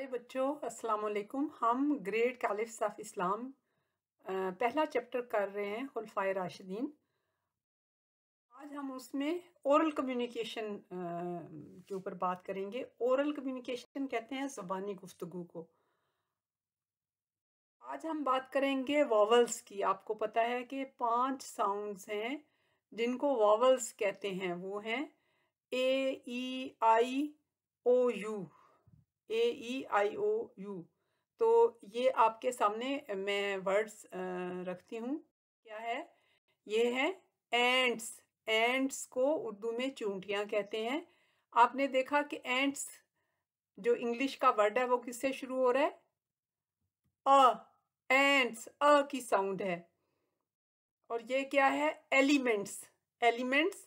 प्यारे बच्चों अस्सलाम वालेकुम हम ग्रेट कैलिफ्स ऑफ इस्लाम पहला चैप्टर कर रहे हैं खलफाए राशिदीन आज हम उसमें ओरल कम्युनिकेशन के ऊपर बात करेंगे ओरल कम्युनिकेशन कहते हैं ज़बानी गुफ्तु को आज हम बात करेंगे वॉवल्स की आपको पता है कि पांच साउंड्स हैं जिनको वॉवल्स कहते हैं वो हैं ए ई आई ओ U A E I O you तो ये आपके सामने मैं वर्ड्स रखती हूँ क्या है ये है एंट्स एंट्स को उर्दू में चूंटियाँ कहते हैं आपने देखा कि एंट्स जो इंग्लिश का वर्ड है वो किससे शुरू हो रहा है अ एंट्स अ की साउंड है और ये क्या है एलिमेंट्स एलिमेंट्स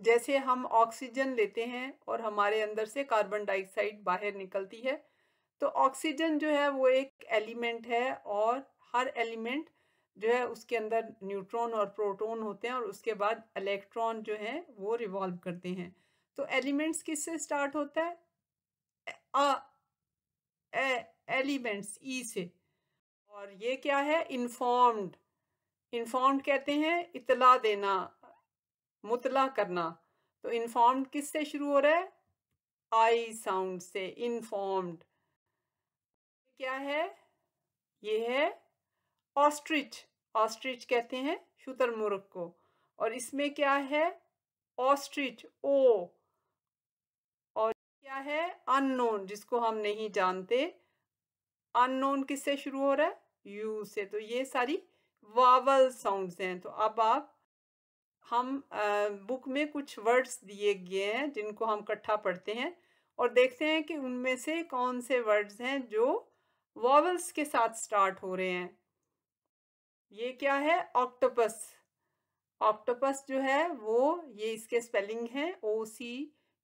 जैसे हम ऑक्सीजन लेते हैं और हमारे अंदर से कार्बन डाइऑक्साइड बाहर निकलती है तो ऑक्सीजन जो है वो एक एलिमेंट है और हर एलिमेंट जो है उसके अंदर न्यूट्रॉन और प्रोटॉन होते हैं और उसके बाद इलेक्ट्रॉन जो है वो रिवॉल्व करते हैं तो एलिमेंट्स किससे स्टार्ट होता है एलिमेंट्स ई से और ये क्या है इन्फॉर्म्ड इन्फॉर्म्ड कहते हैं इतला देना मुतला करना तो इन्फॉर्म्ड किससे शुरू हो रहा है आई साउंड से इन्फॉर्म्ड क्या है ये है ऑस्ट्रिच ऑस्ट्रिच कहते हैं शुतरमुर्ग को और इसमें क्या है ऑस्ट्रिच ओ और क्या है अननोन जिसको हम नहीं जानते अननोन किससे शुरू हो रहा है यू से तो ये सारी वावल साउंड्स हैं तो अब आप हम बुक में कुछ वर्ड्स दिए गए हैं जिनको हम इकट्ठा पढ़ते हैं और देखते हैं कि उनमें से कौन से वर्ड्स हैं जो वॉवल्स के साथ स्टार्ट हो रहे हैं ये क्या है ऑक्टोपस ऑक्टोपस जो है वो ये इसके स्पेलिंग है O C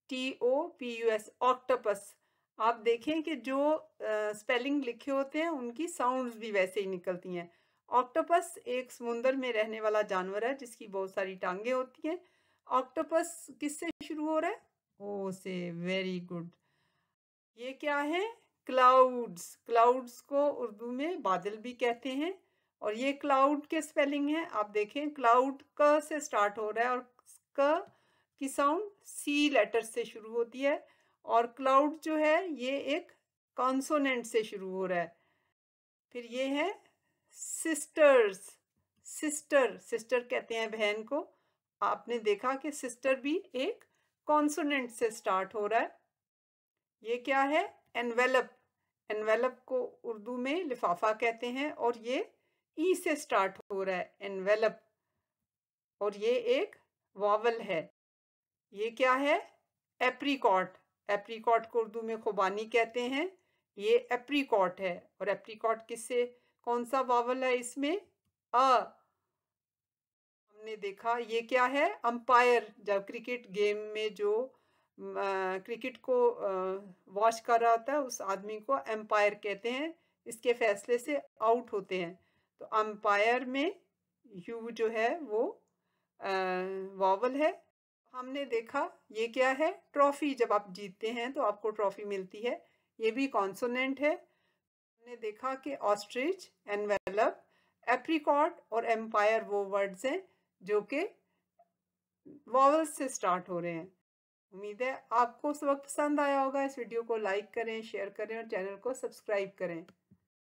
T O P U S octopus आप देखें कि जो स्पेलिंग लिखे होते हैं उनकी साउंड्स भी वैसे ही निकलती हैं ऑक्टोपस एक समुंदर में रहने वाला जानवर है जिसकी बहुत सारी टांगे होती हैं ऑक्टोपस किससे शुरू हो रहा है ओ से वेरी गुड ये क्या है क्लाउड्स क्लाउड्स को उर्दू में बादल भी कहते हैं और ये क्लाउड के स्पेलिंग है आप देखें क्लाउड क से स्टार्ट हो रहा है और क की साउंड सी लेटर से शुरू होती है और क्लाउड जो है ये एक कॉन्सोनेंट से शुरू हो रहा है फिर ये है सिस्टर्स सिस्टर सिस्टर कहते हैं बहन को आपने देखा कि सिस्टर भी एक कॉन्सोनेंट से स्टार्ट हो रहा है ये क्या है एनवेलप एनवेलप को उर्दू में लिफाफा कहते हैं और ये ई e से स्टार्ट हो रहा है एनवेलप और ये एक वावल है ये क्या है एप्रीकॉट एप्रीकॉट को उर्दू में खुबानी कहते हैं ये एप्रीकॉट है और एप्रीकॉट किससे कौन सा वावल है इसमें अ हमने देखा ये क्या है अंपायर जब क्रिकेट गेम में जो क्रिकेट को वॉच कर रहा होता है उस आदमी को एम्पायर कहते हैं इसके फैसले से आउट होते हैं तो अंपायर में यू जो है वो वावल है हमने देखा ये क्या है ट्रॉफी जब आप जीतते हैं तो आपको ट्रॉफी मिलती है ये भी कॉन्सोनेंट है हमने देखा कि ऑस्ट्रिच एनवेलप एप्रिकॉट और एम्पायर वो वर्ड्स हैं जो कि वॉवल्स से स्टार्ट हो रहे हैं उम्मीद है आपको उस वक्त पसंद आया होगा इस वीडियो को लाइक करें शेयर करें और चैनल को सब्सक्राइब करें